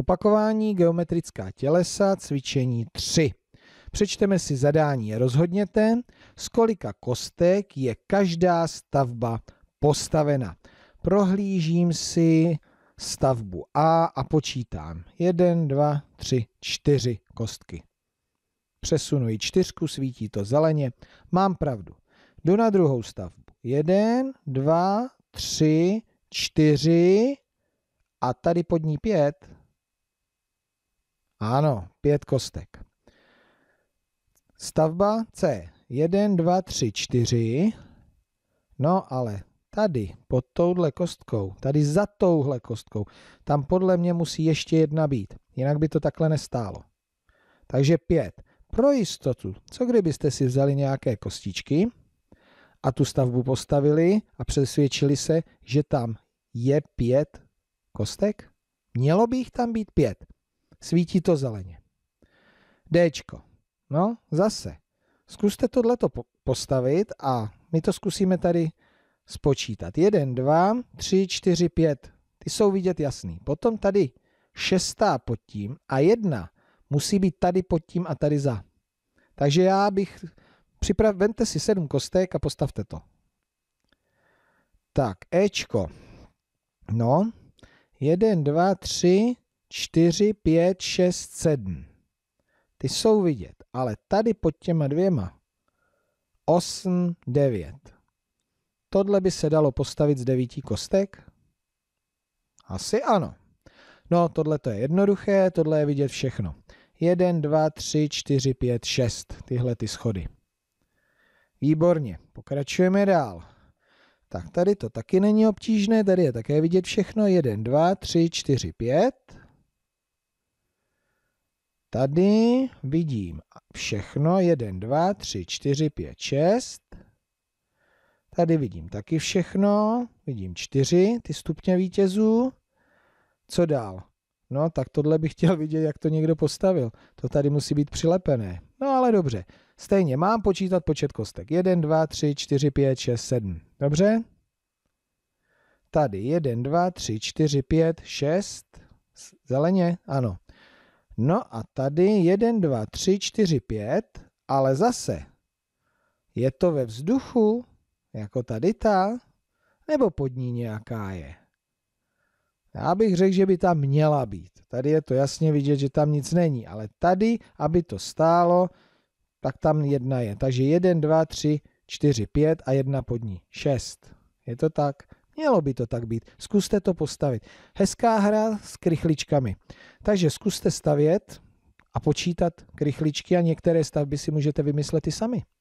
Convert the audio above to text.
Opakování geometrická tělesa, cvičení 3. Přečteme si zadání, rozhodněte, z kolika kostek je každá stavba postavena. Prohlížím si stavbu A a počítám. 1, 2, 3, 4 kostky. Přesunuji čtyřku, svítí to zeleně. Mám pravdu. Jdu na druhou stavbu. 1, 2, 3, 4 a tady pod ní 5. Ano, pět kostek. Stavba C. 1, 2, 3, 4. No ale tady, pod touhle kostkou, tady za touhle kostkou, tam podle mě musí ještě jedna být. Jinak by to takhle nestálo. Takže pět. Pro jistotu, co kdybyste si vzali nějaké kostičky a tu stavbu postavili a přesvědčili se, že tam je pět kostek? Mělo by jich tam být pět. Svítí to zeleně. D. No, zase. Zkuste tohleto postavit a my to zkusíme tady spočítat. 1, 2, 3, 4, 5. Ty jsou vidět jasný. Potom tady šestá pod tím a jedna musí být tady pod tím a tady za. Takže já bych... Připrav, vemte si sedm kostek a postavte to. Tak, Ečko. No, 1, 2, 3, 4, 5, 6, 7. Ty jsou vidět, ale tady pod těma dvěma 8, 9. Tohle by se dalo postavit z devíti kostek? Asi ano. No, tohle to je jednoduché, tohle je vidět všechno. 1, 2, 3, 4, 5, 6. Tyhle ty schody. Výborně, pokračujeme dál. Tak tady to taky není obtížné, tady je také vidět všechno. 1, 2, 3, 4, 5. Tady vidím všechno, 1, 2, 3, 4, 5, 6. Tady vidím taky všechno, vidím 4, ty stupně vítězů. Co dál? No, tak tohle bych chtěl vidět, jak to někdo postavil. To tady musí být přilepené. No, ale dobře. Stejně mám počítat počet kostek. 1, 2, 3, 4, 5, 6, 7. Dobře? Tady 1, 2, 3, 4, 5, 6. Zeleně? Ano. No a tady 1, 2, 3, 4, 5, ale zase je to ve vzduchu, jako tady ta, nebo pod ní nějaká je? Já bych řekl, že by tam měla být. Tady je to jasně vidět, že tam nic není, ale tady, aby to stálo, tak tam jedna je. Takže 1, 2, 3, 4, 5 a jedna pod ní. 6. Je to tak? Mělo by to tak být. Zkuste to postavit. Hezká hra s krychličkami. Takže zkuste stavět a počítat krychličky a některé stavby si můžete vymyslet i sami.